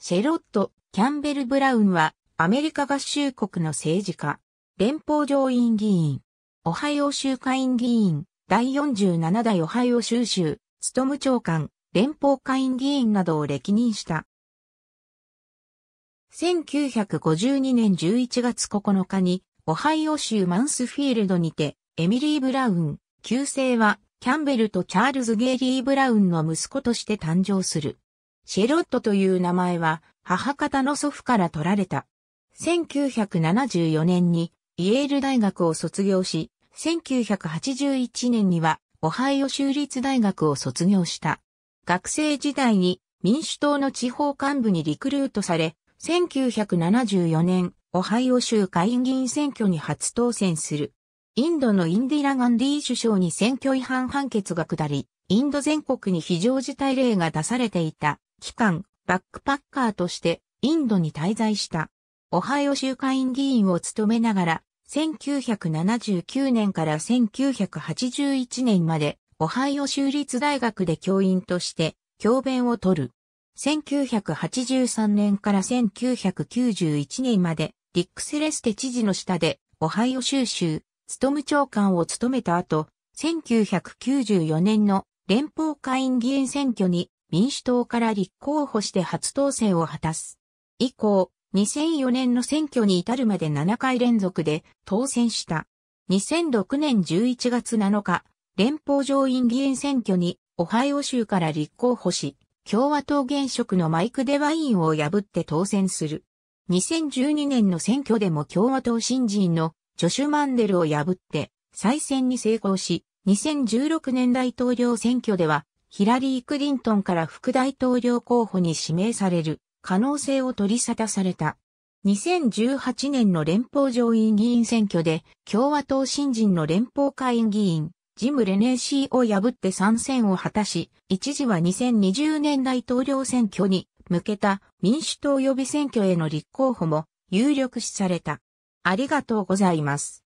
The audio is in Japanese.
シェロット・キャンベル・ブラウンは、アメリカ合衆国の政治家、連邦上院議員、オハイオ州下院議員、第47代オハイオ州州、務務長官、連邦下院議員などを歴任した。1952年11月9日に、オハイオ州マンスフィールドにて、エミリー・ブラウン、旧姓は、キャンベルとチャールズ・ゲイリー・ブラウンの息子として誕生する。シェロットという名前は母方の祖父から取られた。1974年にイエール大学を卒業し、1981年にはオハイオ州立大学を卒業した。学生時代に民主党の地方幹部にリクルートされ、1974年、オハイオ州下院議員選挙に初当選する。インドのインディラ・ガンディー首相に選挙違反判決が下り、インド全国に非常事態令が出されていた。期間、バックパッカーとしてインドに滞在した。オハイオ州会員議員を務めながら、1979年から1981年まで、オハイオ州立大学で教員として教鞭を取る。1983年から1991年まで、リックセレステ知事の下で、オハイオ州州、務務長官を務めた後、1994年の連邦会員議員選挙に民主党から立候補して初当選を果たす。以降、2004年の選挙に至るまで7回連続で当選した。2006年11月7日、連邦上院議員選挙にオハイオ州から立候補し、共和党現職のマイク・デワインを破って当選する。2012年の選挙でも共和党新人のジョシュ・マンデルを破って再選に成功し、2016年大統領選挙ではヒラリー・クリントンから副大統領候補に指名される可能性を取り沙汰された。2018年の連邦上院議員選挙で共和党新人の連邦会議員、ジム・レネーシーを破って参戦を果たし、一時は2020年大統領選挙に向けた民主党予備選挙への立候補も有力視された。ありがとうございます。